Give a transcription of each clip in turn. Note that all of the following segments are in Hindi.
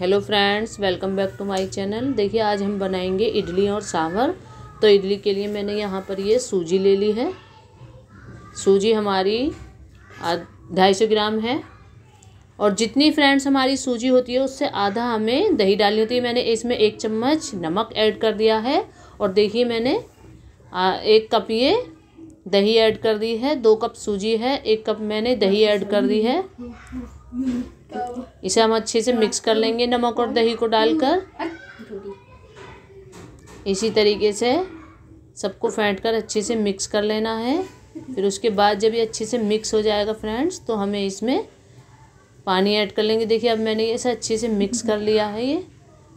hello friends welcome back to my channel देखिए आज हम बनाएंगे इडली और सांभर तो इडली के लिए मैंने यहाँ पर ये सूजी ले ली है सूजी हमारी ढाई सौ ग्राम है और जितनी फ्रेंड्स हमारी सूजी होती है उससे आधा हमें दही डालनी होती है मैंने इसमें एक चम्मच नमक ऐड कर दिया है और देखिए मैंने एक कप ये दही ऐड कर दी है दो कप सूजी है एक कप मैंने दही ऐड कर दी है इसे हम अच्छे से मिक्स कर लेंगे नमक और दही को डालकर इसी तरीके से सबको फेंट कर अच्छे से मिक्स कर लेना है फिर उसके बाद जब ये अच्छे से मिक्स हो जाएगा फ्रेंड्स तो हमें इसमें पानी ऐड कर लेंगे देखिए अब मैंने ये सब अच्छे से मिक्स कर लिया है ये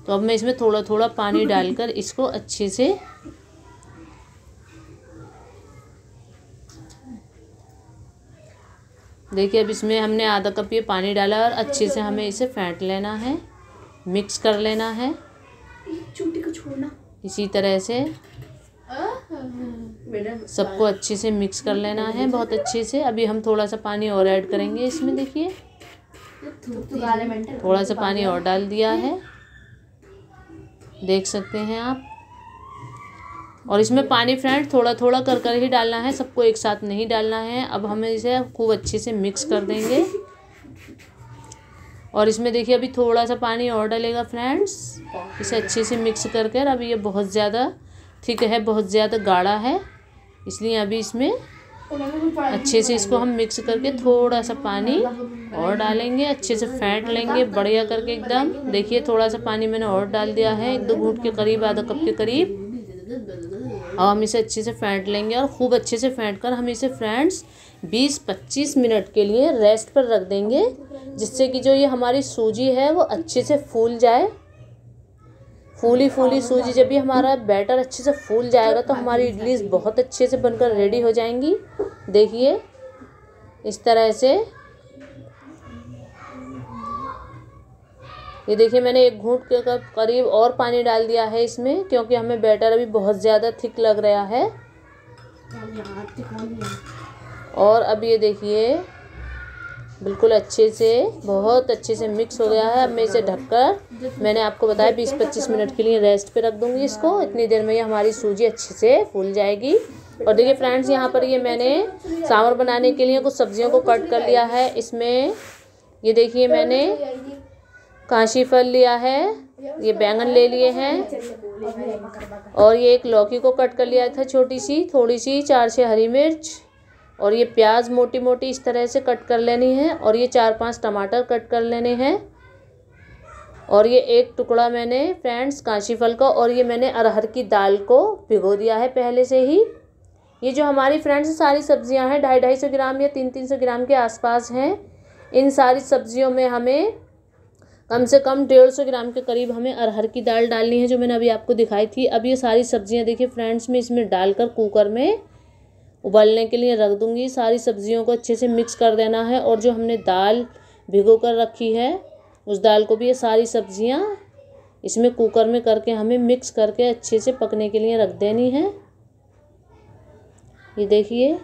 तो अब मैं इसमें थोड़ा थोड़ा पानी डालकर इसको अच्छे से देखिए अब इसमें हमने आधा कप ये पानी डाला और अच्छे से हमें इसे फेंट लेना है मिक्स कर लेना है चूटी को छोड़ना इसी तरह से सबको अच्छे से मिक्स कर लेना है बहुत अच्छे से अभी हम थोड़ा सा पानी और ऐड करेंगे इसमें देखिए थोड़ा सा पानी और डाल दिया है देख सकते हैं आप और इसमें पानी फ्रेंड थोड़ा थोड़ा कर कर ही डालना है सबको एक साथ नहीं डालना है अब हम इसे खूब अच्छे से मिक्स कर देंगे और इसमें देखिए अभी थोड़ा सा पानी और डालेगा फ्रेंड्स इसे अच्छे से मिक्स कर कर अभी ये बहुत ज़्यादा ठीक है बहुत ज़्यादा गाढ़ा है इसलिए अभी इसमें अच्छे से इसको हम मिक्स करके थोड़ा सा पानी और डालेंगे अच्छे से फेंट लेंगे बढ़िया करके एकदम देखिए थोड़ा सा पानी मैंने और डाल दिया है एक दो घूट के करीब आधा कप के करीब अब हम इसे अच्छे से फेंट लेंगे और ख़ूब अच्छे से फेंट कर हम इसे फ्रेंड्स 20-25 मिनट के लिए रेस्ट पर रख देंगे जिससे कि जो ये हमारी सूजी है वो अच्छे से फूल जाए फूली फूली सूजी जब भी हमारा बैटर अच्छे से फूल जाएगा तो हमारी इडलीज बहुत अच्छे से बनकर रेडी हो जाएंगी देखिए इस तरह से ये देखिए मैंने एक घूट के करीब और पानी डाल दिया है इसमें क्योंकि हमें बैटर अभी बहुत ज़्यादा थिक लग रहा है और अब ये देखिए बिल्कुल अच्छे से बहुत अच्छे से मिक्स हो गया है अब मैं इसे ढककर मैंने आपको बताया बीस पच्चीस मिनट के लिए रेस्ट पे रख दूँगी इसको इतनी देर में ये हमारी सूजी अच्छे से फूल जाएगी और देखिए फ्रेंड्स यहाँ पर ये मैंने सांवर बनाने के लिए कुछ सब्जियों को कट कर लिया है इसमें ये देखिए मैंने काशी फल लिया है ये बैंगन ले लिए हैं और ये एक लौकी को कट कर लिया था छोटी सी थोड़ी सी चार छः हरी मिर्च और ये प्याज मोटी मोटी इस तरह से कट कर लेनी है और ये चार पांच टमाटर कट कर लेने हैं और ये एक टुकड़ा मैंने फ्रेंड्स काशी फल का और ये मैंने अरहर की दाल को भिगो दिया है पहले से ही ये जो हमारी फ्रेंड्स सारी सब्जियां हैं ढाई ढाई सौ ग्राम या तीन तीन सौ ग्राम के आसपास हैं इन सारी सब्जियों में हमें कम से कम डेढ़ सौ ग्राम के करीब हमें अरहर की दाल डालनी है जो मैंने अभी आपको दिखाई थी अब ये सारी सब्जियां देखिए फ्रेंड्स मैं इसमें डालकर कुकर में उबलने के लिए रख दूंगी सारी सब्जियों को अच्छे से मिक्स कर देना है और जो हमने दाल भिगो कर रखी है उस दाल को भी ये सारी सब्जियाँ इसमें कुकर में करके हमें मिक्स करके अच्छे से पकने के लिए रख देनी है ये देखिए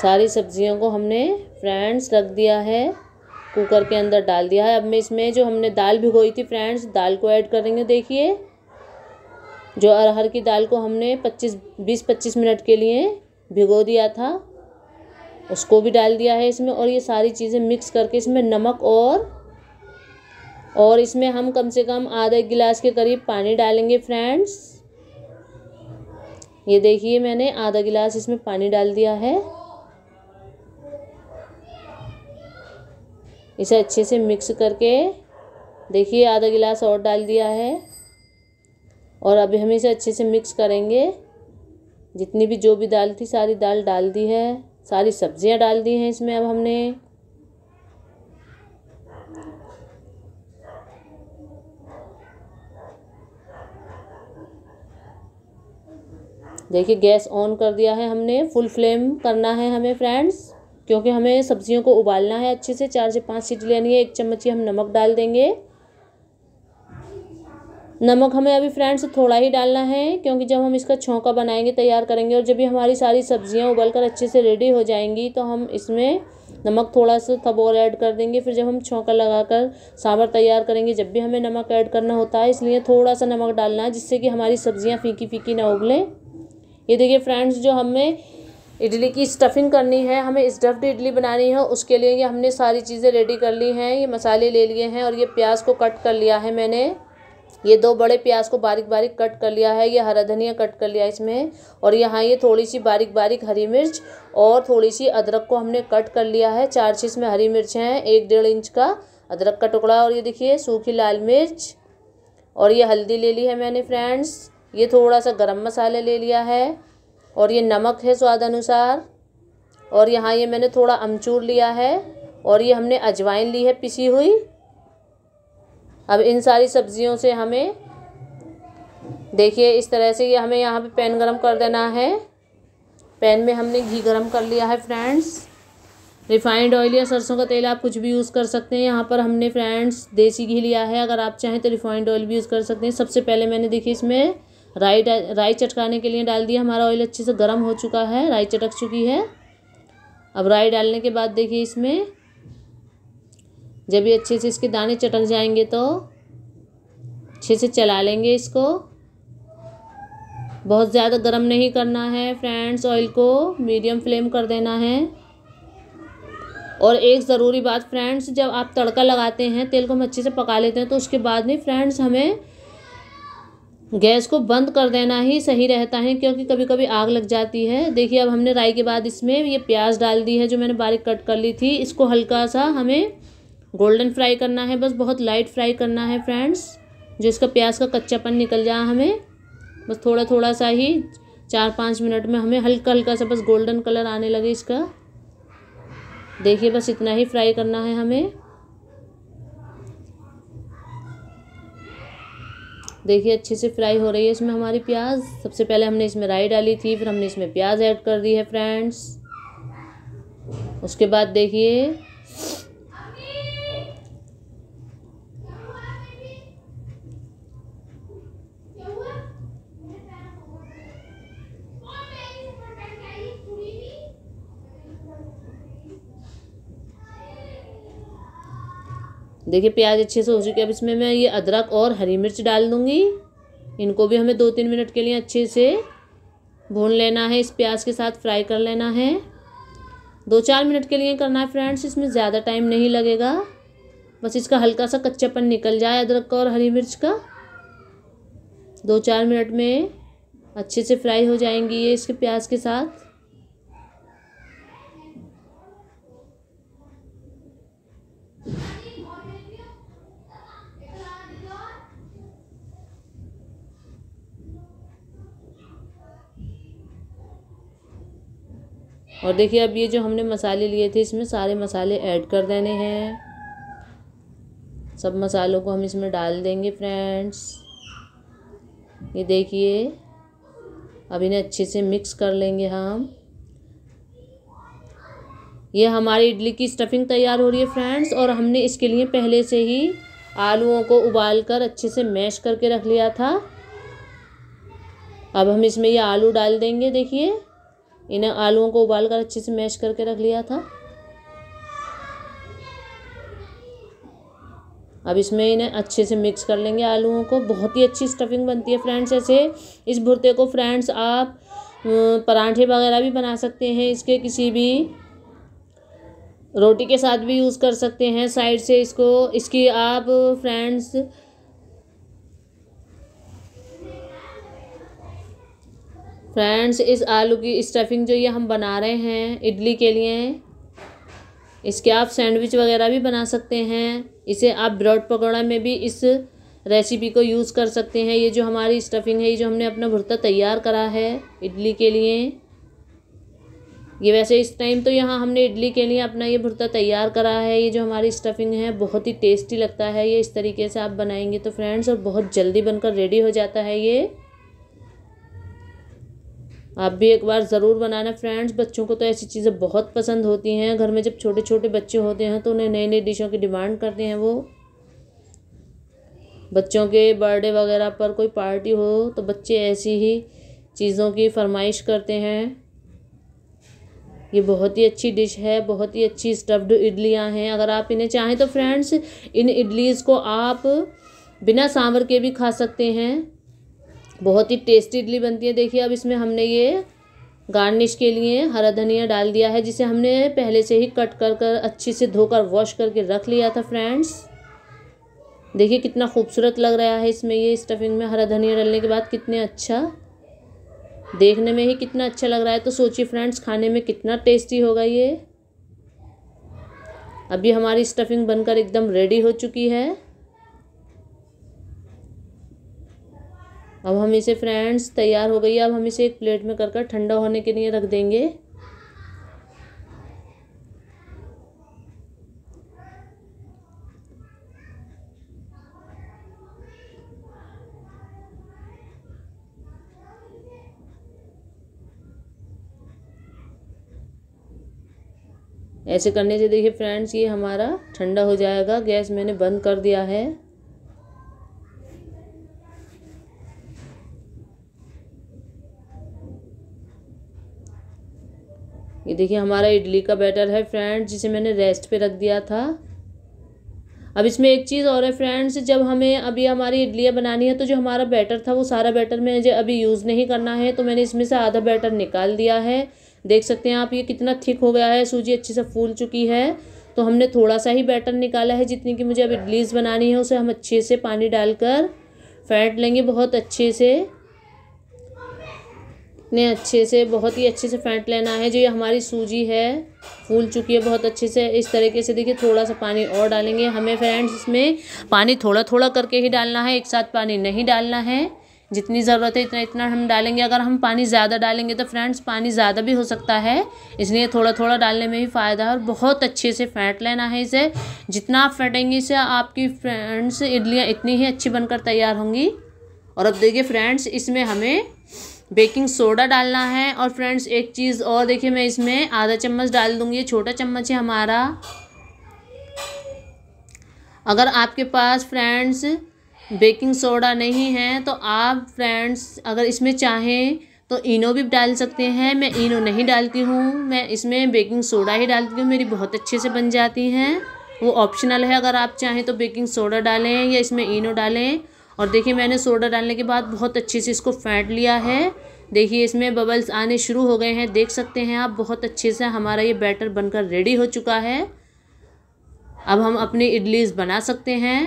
सारी सब्जियों को हमने फ्रेंड्स रख दिया है कुकर के अंदर डाल दिया है अब मैं इसमें जो हमने दाल भिगोई थी फ्रेंड्स दाल को ऐड करेंगे देखिए जो अरहर की दाल को हमने 25 बीस पच्चीस मिनट के लिए भिगो दिया था उसको भी डाल दिया है इसमें और ये सारी चीज़ें मिक्स करके इसमें नमक और और इसमें हम कम से कम आधा गिलास के करीब पानी डालेंगे फ्रेंड्स ये देखिए मैंने आधा गिलास इसमें पानी डाल दिया है इसे अच्छे से मिक्स करके देखिए आधा गिलास और डाल दिया है और अभी हम इसे अच्छे से मिक्स करेंगे जितनी भी जो भी दाल थी सारी दाल डाल दी है सारी सब्जियां डाल दी हैं इसमें अब हमने देखिए गैस ऑन कर दिया है हमने फुल फ्लेम करना है हमें फ्रेंड्स क्योंकि हमें सब्जियों को उबालना है अच्छे से चार से पाँच सीटी लेनी है एक चम्मची हम नमक डाल देंगे नमक हमें अभी फ्रेंड्स थोड़ा ही डालना है क्योंकि जब हम इसका छौंका बनाएंगे तैयार करेंगे और जब भी हमारी सारी सब्जियां उबलकर कर अच्छे से रेडी हो जाएंगी तो हम इसमें नमक थोड़ा सा थब और ऐड कर देंगे फिर जब हम छौंका लगाकर सांभर तैयार करेंगे जब भी हमें नमक ऐड करना होता है इसलिए थोड़ा सा नमक डालना है जिससे कि हमारी सब्जियाँ फीकी फीकी ना उबलें ये देखिए फ्रेंड्स जो हमें इडली की स्टफ़िंग करनी है हमें स्टफ़्ड इडली बनानी है उसके लिए ये हमने सारी चीज़ें रेडी कर ली हैं ये मसाले ले लिए हैं और ये प्याज को कट कर लिया है मैंने ये दो बड़े प्याज को बारीक बारीक कट कर लिया है ये हरा धनिया कट कर लिया है इसमें और यहाँ ये थोड़ी सी बारीक बारीक हरी मिर्च और थोड़ी सी अदरक को हमने कट कर लिया है चार छः इसमें हरी मिर्च हैं एक डेढ़ इंच का अदरक का टुकड़ा और ये देखिए सूखी लाल मिर्च और ये हल्दी ले ली है मैंने फ्रेंड्स ये थोड़ा सा गर्म मसाला ले लिया है और ये नमक है स्वाद अनुसार और यहाँ ये मैंने थोड़ा अमचूर लिया है और ये हमने अजवाइन ली है पिसी हुई अब इन सारी सब्जियों से हमें देखिए इस तरह से ये हमें यहाँ पे पैन गरम कर देना है पैन में हमने घी गरम कर लिया है फ्रेंड्स रिफाइंड ऑयल या सरसों का तेल आप कुछ भी यूज़ कर सकते हैं यहाँ पर हमने फ्रेंड्स देसी घी लिया है अगर आप चाहें तो रिफाइंड ऑयल भी यूज़ कर सकते हैं सबसे पहले मैंने देखिए इसमें राई राई चटकाने के लिए डाल दिया हमारा ऑयल अच्छे से गर्म हो चुका है राई चटक चुकी है अब राई डालने के बाद देखिए इसमें जब ये अच्छे से इसके दाने चटक जाएंगे तो अच्छे से चला लेंगे इसको बहुत ज़्यादा गर्म नहीं करना है फ्रेंड्स ऑयल को मीडियम फ्लेम कर देना है और एक ज़रूरी बात फ्रेंड्स जब आप तड़का लगाते हैं तेल को हम अच्छे से पका लेते हैं तो उसके बाद में फ्रेंड्स हमें गैस को बंद कर देना ही सही रहता है क्योंकि कभी कभी आग लग जाती है देखिए अब हमने राई के बाद इसमें ये प्याज डाल दी है जो मैंने बारीक कट कर ली थी इसको हल्का सा हमें गोल्डन फ्राई करना है बस बहुत लाइट फ्राई करना है फ्रेंड्स जो इसका प्याज का कच्चापन निकल जाए हमें बस थोड़ा थोड़ा सा ही चार पाँच मिनट में हमें हल्का हल्का सा बस गोल्डन कलर आने लगे इसका देखिए बस इतना ही फ्राई करना है हमें देखिए अच्छे से फ्राई हो रही है इसमें हमारी प्याज सबसे पहले हमने इसमें राई डाली थी फिर हमने इसमें प्याज ऐड कर दी है फ्रेंड्स उसके बाद देखिए देखिए प्याज अच्छे से हो चुके अब इसमें मैं ये अदरक और हरी मिर्च डाल दूँगी इनको भी हमें दो तीन मिनट के लिए अच्छे से भून लेना है इस प्याज के साथ फ्राई कर लेना है दो चार मिनट के लिए करना है फ्रेंड्स इसमें ज़्यादा टाइम नहीं लगेगा बस इसका हल्का सा कच्चापन निकल जाए अदरक का और हरी मिर्च का दो चार मिनट में अच्छे से फ्राई हो जाएंगी ये इसके प्याज के साथ और देखिए अब ये जो हमने मसाले लिए थे इसमें सारे मसाले ऐड कर देने हैं सब मसालों को हम इसमें डाल देंगे फ्रेंड्स ये देखिए अब इन्हें अच्छे से मिक्स कर लेंगे हम ये हमारी इडली की स्टफिंग तैयार हो रही है फ्रेंड्स और हमने इसके लिए पहले से ही आलूओं को उबाल कर अच्छे से मैश करके रख लिया था अब हम इसमें ये आलू डाल देंगे देखिए इन आलूओं को उबाल कर अच्छे से मैश करके रख लिया था अब इसमें इन्हें अच्छे से मिक्स कर लेंगे आलूओं को बहुत ही अच्छी स्टफिंग बनती है फ्रेंड्स ऐसे इस भुरते को फ्रेंड्स आप पराठे वगैरह भी बना सकते हैं इसके किसी भी रोटी के साथ भी यूज़ कर सकते हैं साइड से इसको इसकी आप फ्रेंड्स फ्रेंड्स इस आलू की स्टफिंग जो ये हम बना रहे हैं इडली के लिए इसके आप सैंडविच वगैरह भी बना सकते हैं इसे आप ब्रेड पकौड़ा में भी इस रेसिपी को यूज़ कर सकते हैं ये जो हमारी स्टफिंग है ये जो हमने अपना भुरता तैयार करा है इडली के लिए ये वैसे इस टाइम तो यहाँ हमने इडली के लिए अपना ये भुरता तैयार करा है ये जो हमारी स्टफिंग है बहुत ही टेस्टी लगता है ये इस तरीके से आप बनाएंगे तो फ्रेंड्स और बहुत जल्दी बनकर रेडी हो जाता है ये आप भी एक बार ज़रूर बनाना फ्रेंड्स बच्चों को तो ऐसी चीज़ें बहुत पसंद होती हैं घर में जब छोटे छोटे बच्चे होते हैं तो उन्हें नई नई डिशों की डिमांड करते हैं वो बच्चों के बर्थडे वगैरह पर कोई पार्टी हो तो बच्चे ऐसी ही चीज़ों की फरमाइश करते हैं ये बहुत ही अच्छी डिश है बहुत ही अच्छी स्टफ्ड इडलियाँ हैं अगर आप इन्हें चाहें तो फ्रेंड्स इन इडलीज़ को आप बिना सांवर के भी खा सकते हैं बहुत ही टेस्टी इडली बनती है देखिए अब इसमें हमने ये गार्निश के लिए हरा धनिया डाल दिया है जिसे हमने पहले से ही कट कर कर अच्छे से धोकर वॉश करके रख लिया था फ्रेंड्स देखिए कितना खूबसूरत लग रहा है इसमें ये स्टफिंग में हरा धनिया डालने के बाद कितने अच्छा देखने में ही कितना अच्छा लग रहा है तो सोचिए फ्रेंड्स खाने में कितना टेस्टी होगा ये अभी हमारी स्टफिंग बनकर एकदम रेडी हो चुकी है अब हम इसे फ्रेंड्स तैयार हो गई है अब हम इसे एक प्लेट में कर कर ठंडा होने के लिए रख देंगे ऐसे करने से देखिए फ्रेंड्स ये हमारा ठंडा हो जाएगा गैस मैंने बंद कर दिया है देखिए हमारा इडली का बैटर है फ्रेंड्स जिसे मैंने रेस्ट पे रख दिया था अब इसमें एक चीज़ और है फ्रेंड्स जब हमें अभी हमारी इडलियाँ बनानी है तो जो हमारा बैटर था वो सारा बैटर जो अभी यूज़ नहीं करना है तो मैंने इसमें से आधा बैटर निकाल दिया है देख सकते हैं आप ये कितना थिक हो गया है सूजी अच्छे से फूल चुकी है तो हमने थोड़ा सा ही बैटर निकाला है जितनी कि मुझे अब इडलीज बनानी है उसे हम अच्छे से पानी डालकर फेंट लेंगे बहुत अच्छे से ने अच्छे से बहुत ही अच्छे से फेंट लेना है जो ये हमारी सूजी है फूल चुकी है बहुत अच्छे से इस तरीके से देखिए थोड़ा सा पानी और डालेंगे हमें फ्रेंड्स इसमें पानी थोड़ा थोड़ा करके ही डालना है एक साथ पानी नहीं डालना है जितनी ज़रूरत है इतना इतना हम डालेंगे अगर हम पानी ज़्यादा डालेंगे तो फ्रेंड्स पानी ज़्यादा भी हो सकता है इसलिए थोड़ा थोड़ा डालने में ही फ़ायदा है और बहुत अच्छे से फेंट लेना है इसे जितना आप फेंटेंगे इसे आपकी फ्रेंड्स इडलियाँ इतनी ही अच्छी बनकर तैयार होंगी और अब देखिए फ्रेंड्स इसमें हमें बेकिंग सोडा डालना है और फ्रेंड्स एक चीज़ और देखिए मैं इसमें आधा चम्मच डाल दूँगी छोटा चम्मच है हमारा अगर आपके पास फ्रेंड्स बेकिंग सोडा नहीं है तो आप फ्रेंड्स अगर इसमें चाहें तो इनो भी डाल सकते हैं मैं इनो नहीं डालती हूँ मैं इसमें बेकिंग सोडा ही डालती हूँ मेरी बहुत अच्छे से बन जाती हैं वो ऑप्शनल है अगर आप चाहें तो बेकिंग सोडा डालें या इसमें इनो डालें और देखिए मैंने सोडा डालने के बाद बहुत अच्छे से इसको फेंट लिया है देखिए इसमें बबल्स आने शुरू हो गए हैं देख सकते हैं आप बहुत अच्छे से हमारा ये बैटर बनकर रेडी हो चुका है अब हम अपनी इडलीज बना सकते हैं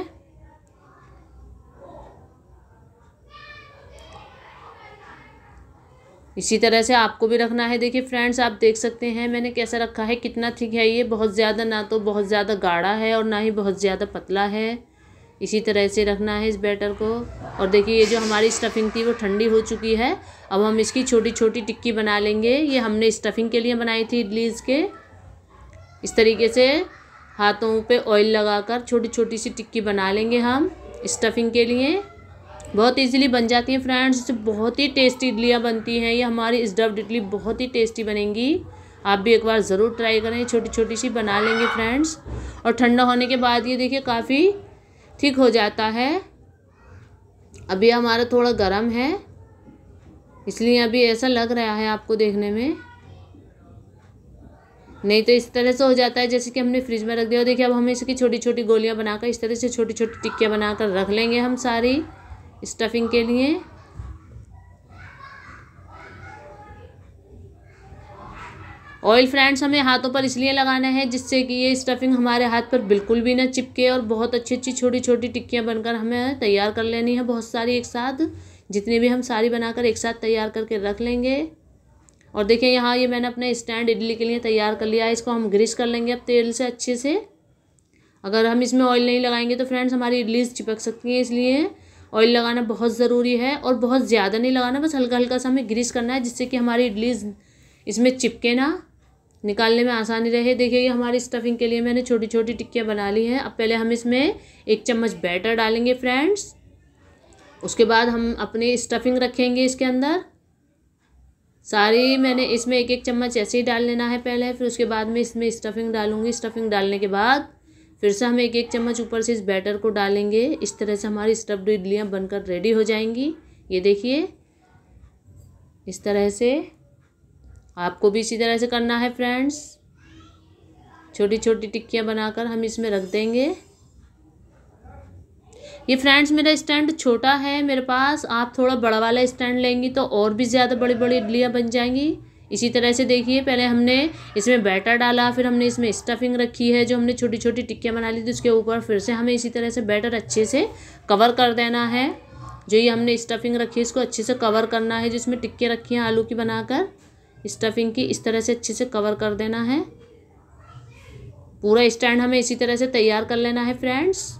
इसी तरह से आपको भी रखना है देखिए फ्रेंड्स आप देख सकते हैं मैंने कैसा रखा है कितना थिक है ये बहुत ज़्यादा ना तो बहुत ज़्यादा गाढ़ा है और ना ही बहुत ज़्यादा पतला है इसी तरह से रखना है इस बैटर को और देखिए ये जो हमारी स्टफिंग थी वो ठंडी हो चुकी है अब हम इसकी छोटी छोटी टिक्की बना लेंगे ये हमने स्टफिंग के लिए बनाई थी इडलीज के इस तरीके से हाथों पे ऑयल लगाकर छोटी छोटी सी टिक्की बना लेंगे हम स्टफिंग के लिए बहुत इजीली बन जाती हैं फ्रेंड्स इससे बहुत ही टेस्टी इडलियाँ बनती हैं ये हमारी स्टफ्ड इडली बहुत ही टेस्टी बनेंगी आप भी एक बार ज़रूर ट्राई करें छोटी छोटी सी बना लेंगे फ्रेंड्स और ठंडा होने के बाद ये देखिए काफ़ी ठीक हो जाता है अभी हमारा थोड़ा गर्म है इसलिए अभी ऐसा लग रहा है आपको देखने में नहीं तो इस तरह से हो जाता है जैसे कि हमने फ्रिज में रख दिया और देखिए अब हम इसकी छोटी छोटी गोलियां बनाकर इस तरह से छोटी छोटी टिक्कियाँ बनाकर रख लेंगे हम सारी स्टफिंग के लिए ऑयल फ्रेंड्स हमें हाथों पर इसलिए लगाना है जिससे कि ये स्टफिंग हमारे हाथ पर बिल्कुल भी ना चिपके और बहुत अच्छी अच्छी छोटी छोटी टिक्कियाँ बनकर हमें तैयार कर लेनी है बहुत सारी एक साथ जितनी भी हम सारी बनाकर एक साथ तैयार करके रख लेंगे और देखिए यहाँ ये मैंने अपने स्टैंड इडली के लिए तैयार कर लिया है इसको हम ग्रीस कर लेंगे अब तेल से अच्छे से अगर हम इसमें ऑयल नहीं लगाएंगे तो फ्रेंड्स हमारी इडली चिपक सकती हैं इसलिए ऑयल लगाना बहुत ज़रूरी है और बहुत ज़्यादा नहीं लगाना बस हल्का हल्का सा हमें ग्रीस करना है जिससे कि हमारी इडलीज इसमें चिपके ना निकालने में आसानी रहे देखिए हमारी स्टफिंग के लिए मैंने छोटी छोटी टिक्कियाँ बना ली हैं अब पहले हम इसमें एक चम्मच बैटर डालेंगे फ्रेंड्स उसके बाद हम अपनी स्टफिंग रखेंगे इसके अंदर सारी मैंने इसमें एक एक चम्मच ऐसे ही डाल लेना है पहले फिर उसके बाद में इसमें स्टफिंग डालूंगी स्टफिंग डालने के बाद फिर से हम एक एक चम्मच ऊपर से इस बैटर को डालेंगे इस तरह से हमारी स्टफ्ड इडलियाँ बनकर रेडी हो जाएंगी ये देखिए इस तरह से आपको भी इसी तरह से करना है फ्रेंड्स छोटी छोटी टिक्कियाँ बनाकर हम इसमें रख देंगे ये फ्रेंड्स मेरा स्टैंड छोटा है मेरे पास आप थोड़ा बड़ा वाला स्टैंड लेंगी तो और भी ज़्यादा बड़ी बड़ी इडलियाँ बन जाएंगी इसी तरह से देखिए पहले हमने इसमें बैटर डाला फिर हमने इसमें स्टफिंग रखी है जो हमने छोटी छोटी टिक्कियाँ बना ली थी उसके ऊपर फिर से हमें इसी तरह से बैटर अच्छे से कवर कर देना है जो ये हमने स्टफिंग रखी है इसको अच्छे से कवर करना है जिसमें टिक्के रखी हैं आलू की बनाकर स्टफिंग की इस तरह से अच्छे से कवर कर देना है पूरा स्टैंड हमें इसी तरह से तैयार कर लेना है फ्रेंड्स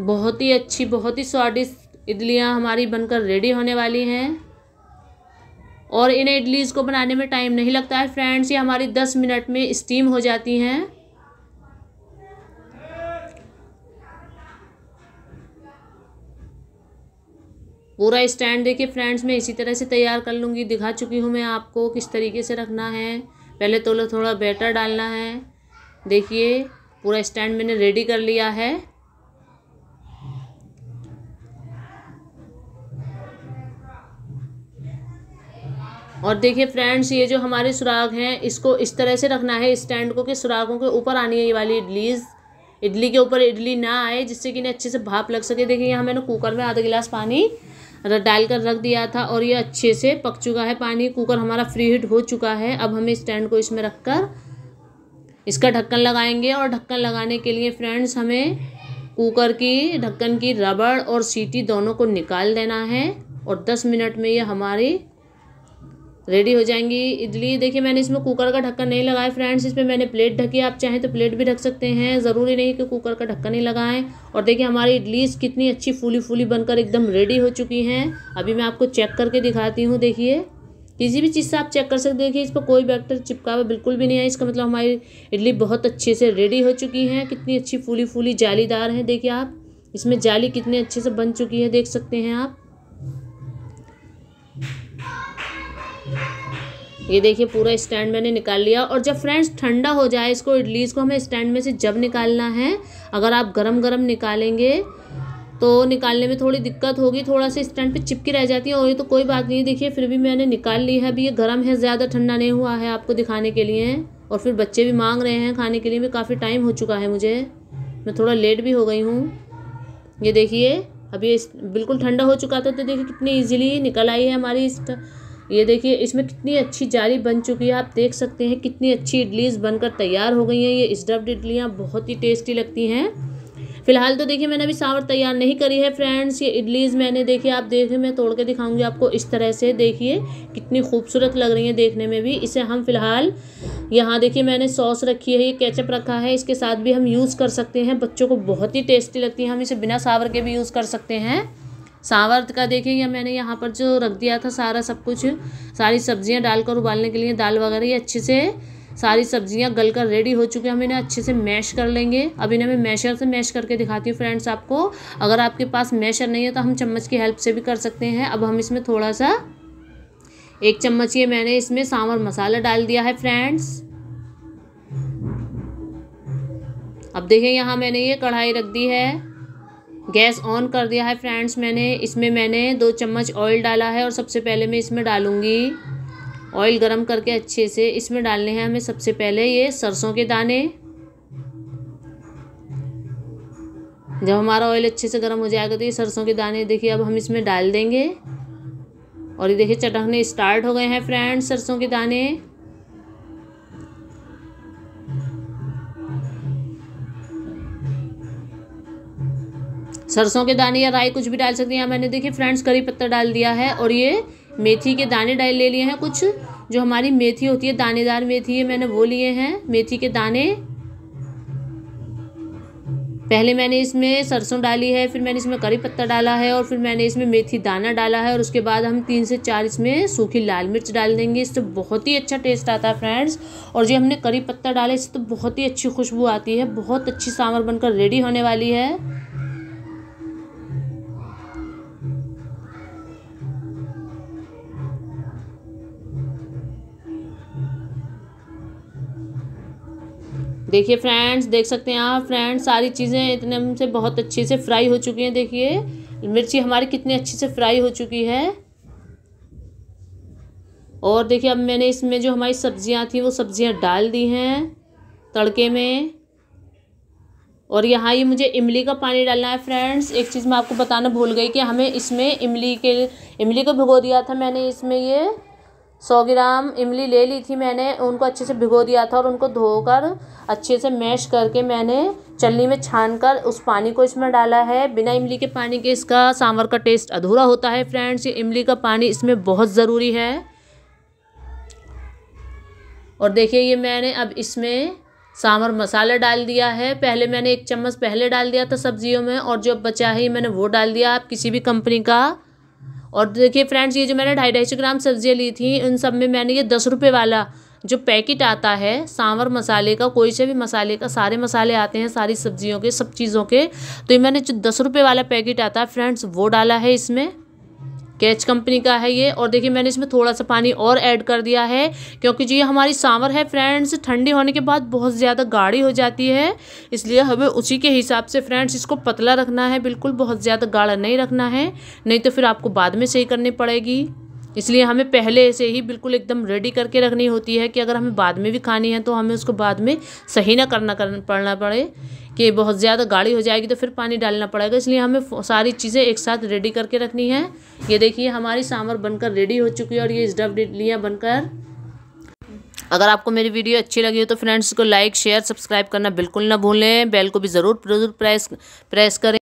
बहुत ही अच्छी बहुत ही स्वादिष्ट इडलियाँ हमारी बनकर रेडी होने वाली हैं और इन इडलीज़ को बनाने में टाइम नहीं लगता है फ्रेंड्स ये हमारी दस मिनट में स्टीम हो जाती हैं पूरा स्टैंड देखिए फ्रेंड्स मैं इसी तरह से तैयार कर लूँगी दिखा चुकी हूँ मैं आपको किस तरीके से रखना है पहले तो लो थोड़ा बैटर डालना है देखिए पूरा स्टैंड मैंने रेडी कर लिया है और देखिए फ्रेंड्स ये जो हमारे सुराग हैं इसको इस तरह से रखना है स्टैंड को कि सुरागों के ऊपर आनी है ये वाली इडलीज़ इडली के ऊपर इडली ना आए जिससे कि इन्हें अच्छे से भाप लग सके देखिए यहाँ मैंने कुकर में आधा गिलास पानी डाल कर रख दिया था और ये अच्छे से पक चुका है पानी कुकर हमारा फ्री हीट हो चुका है अब हम स्टैंड को इसमें रख कर इसका ढक्कन लगाएंगे और ढक्कन लगाने के लिए फ्रेंड्स हमें कुकर की ढक्कन की रबड़ और सीटी दोनों को निकाल देना है और दस मिनट में ये हमारी रेडी हो जाएंगी इडली देखिए मैंने इसमें कुकर का ढक्कन नहीं लगाया फ्रेंड्स इसमें मैंने प्लेट ढकी आप चाहें तो प्लेट भी ढक सकते हैं ज़रूरी नहीं कि कुकर का ढक्कन ही लगाएं और देखिए हमारी इडली कितनी अच्छी फूली फूली बनकर एकदम रेडी हो चुकी हैं अभी मैं आपको चेक करके दिखाती हूँ देखिए किसी भी चीज़ से आप चेक कर सकते देखिए इस पर कोई बैक्टर चिपका हुआ बिल्कुल भी नहीं है इसका मतलब हमारी इडली बहुत अच्छे से रेडी हो चुकी हैं कितनी अच्छी फूली फूली जालीदार हैं देखिए आप इसमें जाली कितने अच्छे से बन चुकी है देख सकते हैं आप ये देखिए पूरा स्टैंड मैंने निकाल लिया और जब फ्रेंड्स ठंडा हो जाए इसको इडलीज को हमें स्टैंड में से जब निकालना है अगर आप गरम गरम निकालेंगे तो निकालने में थोड़ी दिक्कत होगी थोड़ा सा स्टैंड पे चिपकी रह जाती है और ये तो कोई बात नहीं देखिए फिर भी मैंने निकाल ली है अभी ये गर्म है ज़्यादा ठंडा नहीं हुआ है आपको दिखाने के लिए और फिर बच्चे भी मांग रहे हैं खाने के लिए भी काफ़ी टाइम हो चुका है मुझे मैं थोड़ा लेट भी हो गई हूँ ये देखिए अभी बिल्कुल ठंडा हो चुका था तो देखिए कितनी ईजिली निकल आई है हमारी ये देखिए इसमें कितनी अच्छी जाली बन चुकी है आप देख सकते हैं कितनी अच्छी इडलीज बनकर तैयार हो गई हैं ये स्टफ्ड इडलियाँ बहुत ही टेस्टी लगती हैं फिलहाल तो देखिए मैंने अभी सांवर तैयार नहीं करी है फ्रेंड्स ये इडलीज मैंने देखिए आप देखिए मैं तोड़ के दिखाऊंगी आपको इस तरह से देखिए कितनी खूबसूरत लग रही है देखने में भी इसे हम फिलहाल यहाँ देखिए मैंने सॉस रखी है ये केचप रखा है इसके साथ भी हम यूज़ कर सकते हैं बच्चों को बहुत ही टेस्टी लगती है हम इसे बिना सावर के भी यूज़ कर सकते हैं सांवर का देखें या मैंने यहाँ पर जो रख दिया था सारा सब कुछ सारी सब्जियाँ डालकर उबालने के लिए दाल वगैरह ये अच्छे से सारी गल गलकर रेडी हो चुके हैं हम इन्हें अच्छे से मैश कर लेंगे अब इन्हें मैं मैशर से मैश करके दिखाती हूँ फ्रेंड्स आपको अगर आपके पास मैशर नहीं है तो हम चम्मच की हेल्प से भी कर सकते हैं अब हम इसमें थोड़ा सा एक चम्मच ये मैंने इसमें सांवर मसाला डाल दिया है फ्रेंड्स अब देखें यहाँ मैंने ये कढ़ाई रख दी है गैस ऑन कर दिया है फ्रेंड्स मैंने इसमें मैंने दो चम्मच ऑयल डाला है और सबसे पहले मैं इसमें डालूँगी ऑयल गरम करके अच्छे से इसमें डालने हैं हमें सबसे पहले ये सरसों के दाने जब हमारा ऑयल अच्छे से गर्म हो जाएगा तो ये सरसों के दाने देखिए अब हम इसमें डाल देंगे और ये देखिए चटकने स्टार्ट हो गए हैं फ्रेंड्स सरसों के दाने सरसों के दाने या राई कुछ भी डाल सकते हैं यहाँ मैंने देखिए फ्रेंड्स करी पत्ता डाल दिया है और ये मेथी के दाने डाल ले लिए हैं कुछ जो हमारी मेथी होती है दानेदार मेथी है मैंने वो लिए हैं मेथी के दाने पहले मैंने इसमें सरसों डाली है फिर मैंने इसमें करी पत्ता डाला है और फिर मैंने इसमें मेथी दाना डाला है और उसके बाद हम तीन से चार इसमें सूखी लाल मिर्च डाल देंगे इससे तो बहुत ही अच्छा टेस्ट आता है फ्रेंड्स और जो हमने करी पत्ता डाला इससे तो बहुत ही अच्छी खुशबू आती है बहुत अच्छी सांवर बनकर रेडी होने वाली है देखिए फ्रेंड्स देख सकते हैं आप फ्रेंड्स सारी चीज़ें इतने से बहुत अच्छे से फ्राई हो चुकी हैं देखिए मिर्ची हमारी कितनी अच्छे से फ्राई हो चुकी है और देखिए अब मैंने इसमें जो हमारी सब्जियां थी वो सब्जियां डाल दी हैं तड़के में और यहाँ ये मुझे इमली का पानी डालना है फ्रेंड्स एक चीज़ मैं आपको बताना भूल गई कि हमें इसमें इमली के इमली को भिगो दिया था मैंने इसमें ये सौ ग्राम इमली ले ली थी मैंने उनको अच्छे से भिगो दिया था और उनको धोकर अच्छे से मैश करके मैंने चलनी में छानकर उस पानी को इसमें डाला है बिना इमली के पानी के इसका सांभर का टेस्ट अधूरा होता है फ्रेंड्स ये इमली का पानी इसमें बहुत ज़रूरी है और देखिए ये मैंने अब इसमें सांभर मसाला डाल दिया है पहले मैंने एक चम्मच पहले डाल दिया था सब्जियों में और जो बचा है मैंने वो डाल दिया आप किसी भी कंपनी का और देखिए फ्रेंड्स ये जो मैंने ढाई ढाई सौ ग्राम सब्जियाँ ली थी उन सब में मैंने ये दस रुपये वाला जो पैकेट आता है सांवर मसाले का कोई से भी मसाले का सारे मसाले आते हैं सारी सब्जियों के सब चीज़ों के तो ये मैंने जो दस रुपये वाला पैकेट आता है फ्रेंड्स वो डाला है इसमें कैच कंपनी का है ये और देखिए मैंने इसमें थोड़ा सा पानी और ऐड कर दिया है क्योंकि जो ये हमारी सांवर है फ्रेंड्स ठंडी होने के बाद बहुत ज़्यादा गाढ़ी हो जाती है इसलिए हमें उसी के हिसाब से फ्रेंड्स इसको पतला रखना है बिल्कुल बहुत ज़्यादा गाढ़ा नहीं रखना है नहीं तो फिर आपको बाद में सही करनी पड़ेगी इसलिए हमें पहले से ही बिल्कुल एकदम रेडी करके रखनी होती है कि अगर हमें बाद में भी खानी है तो हमें उसको बाद में सही ना करना करना पड़ना पड़े कि बहुत ज़्यादा गाढ़ी हो जाएगी तो फिर पानी डालना पड़ेगा इसलिए हमें सारी चीज़ें एक साथ रेडी करके रखनी है ये देखिए हमारी सांभर बनकर रेडी हो चुकी है और ये स्टफ इडलियाँ बनकर अगर आपको मेरी वीडियो अच्छी लगी हो तो फ्रेंड्स को लाइक शेयर सब्सक्राइब करना बिल्कुल ना भूलें बेल को भी ज़रूर प्रेस प्रेस करें